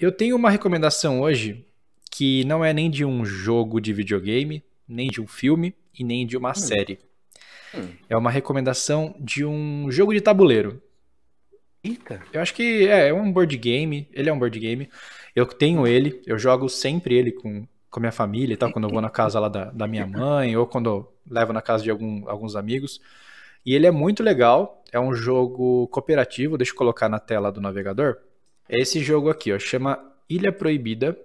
Eu tenho uma recomendação hoje que não é nem de um jogo de videogame, nem de um filme e nem de uma hum. série. Hum. É uma recomendação de um jogo de tabuleiro. Eita. Eu acho que é, é, um board game. Ele é um board game. Eu tenho ele, eu jogo sempre ele com, com minha família e tal, quando eu vou na casa lá da, da minha mãe, ou quando eu levo na casa de algum, alguns amigos. E ele é muito legal, é um jogo cooperativo, deixa eu colocar na tela do navegador. É esse jogo aqui, ó. Chama Ilha Proibida.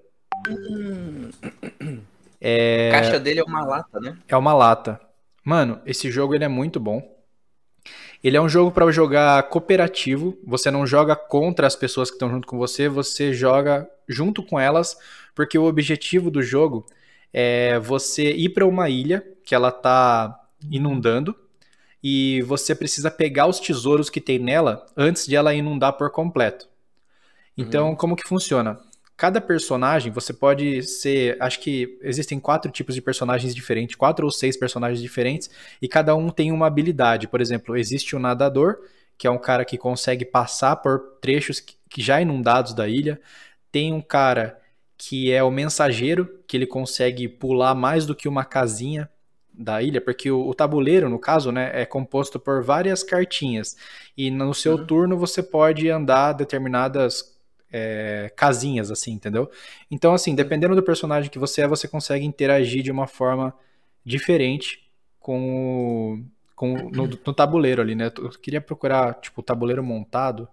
Hum. É... A caixa dele é uma lata, né? É uma lata. Mano, esse jogo ele é muito bom. Ele é um jogo para jogar cooperativo. Você não joga contra as pessoas que estão junto com você, você joga junto com elas, porque o objetivo do jogo é você ir para uma ilha que ela tá inundando e você precisa pegar os tesouros que tem nela antes de ela inundar por completo. Então, uhum. como que funciona? Cada personagem, você pode ser. Acho que existem quatro tipos de personagens diferentes, quatro ou seis personagens diferentes, e cada um tem uma habilidade. Por exemplo, existe o um nadador, que é um cara que consegue passar por trechos que já inundados da ilha. Tem um cara que é o mensageiro, que ele consegue pular mais do que uma casinha da ilha, porque o, o, tabuleiro, no caso, né, é composto por várias cartinhas. E no seu uhum. turno você pode andar determinadas é, casinhas, assim, entendeu? Então, assim, dependendo do personagem que você é, você consegue interagir de uma forma diferente com o. Com, no, no tabuleiro ali, né? Eu queria procurar, tipo, o tabuleiro montado.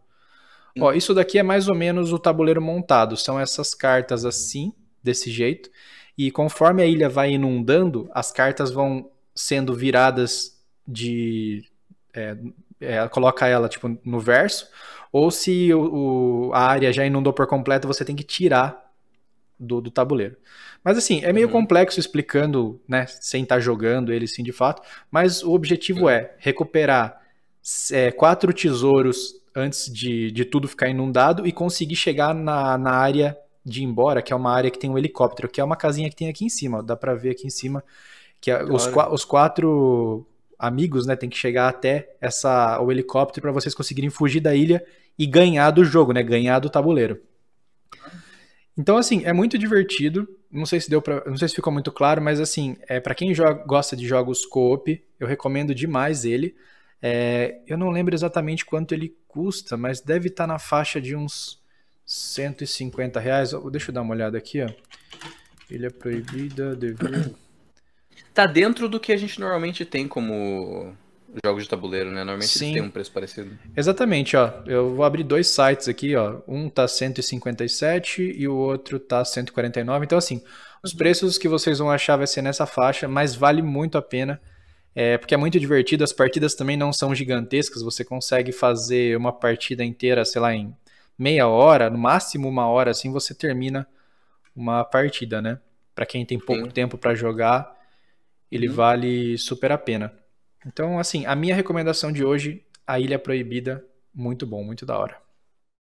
Ó, uhum. isso daqui é mais ou menos o tabuleiro montado. São essas cartas assim, desse jeito. E conforme a ilha vai inundando, as cartas vão sendo viradas de. É, é, coloca ela tipo no verso, ou se o, o, a área já inundou por completo, você tem que tirar do, do tabuleiro. Mas assim, é meio uhum. complexo explicando, né, sem estar tá jogando ele sim de fato, mas o objetivo uhum. é recuperar é, quatro tesouros antes de, de tudo ficar inundado e conseguir chegar na, na área de ir embora, que é uma área que tem um helicóptero, que é uma casinha que tem aqui em cima, ó, dá para ver aqui em cima, que é os, os quatro amigos, né, tem que chegar até essa o helicóptero para vocês conseguirem fugir da ilha e ganhar do jogo, né, ganhar do tabuleiro. Então assim, é muito divertido. Não sei se deu para, não sei se ficou muito claro, mas assim, é para quem joga, gosta de jogos co-op, eu recomendo demais ele. É, eu não lembro exatamente quanto ele custa, mas deve estar tá na faixa de uns 150 reais. Deixa eu dar uma olhada aqui, ó. Ele é proibido de tá dentro do que a gente normalmente tem como jogos de tabuleiro, né? Normalmente Sim. tem um preço parecido. Exatamente, ó. Eu vou abrir dois sites aqui, ó. Um tá 157 e o outro tá 149. Então, assim, os uhum. preços que vocês vão achar vai ser nessa faixa, mas vale muito a pena. É, porque é muito divertido, as partidas também não são gigantescas, você consegue fazer uma partida inteira, sei lá, em meia hora, no máximo uma hora, assim você termina uma partida, né? Para quem tem pouco Sim. tempo para jogar, ele uhum. vale super a pena. Então, assim, a minha recomendação de hoje, A Ilha Proibida, muito bom, muito da hora.